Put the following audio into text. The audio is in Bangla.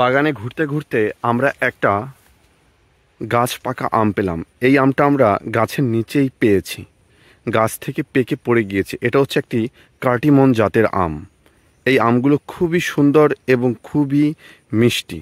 বাগানে ঘুরতে ঘুরতে আমরা একটা গাছ পাকা আম পেলাম এই আমটা আমরা গাছের নিচেই পেয়েছি গাছ থেকে পেকে পড়ে গিয়েছে এটা হচ্ছে একটি কার্টিমন জাতের আম এই আমগুলো খুবই সুন্দর এবং খুবই মিষ্টি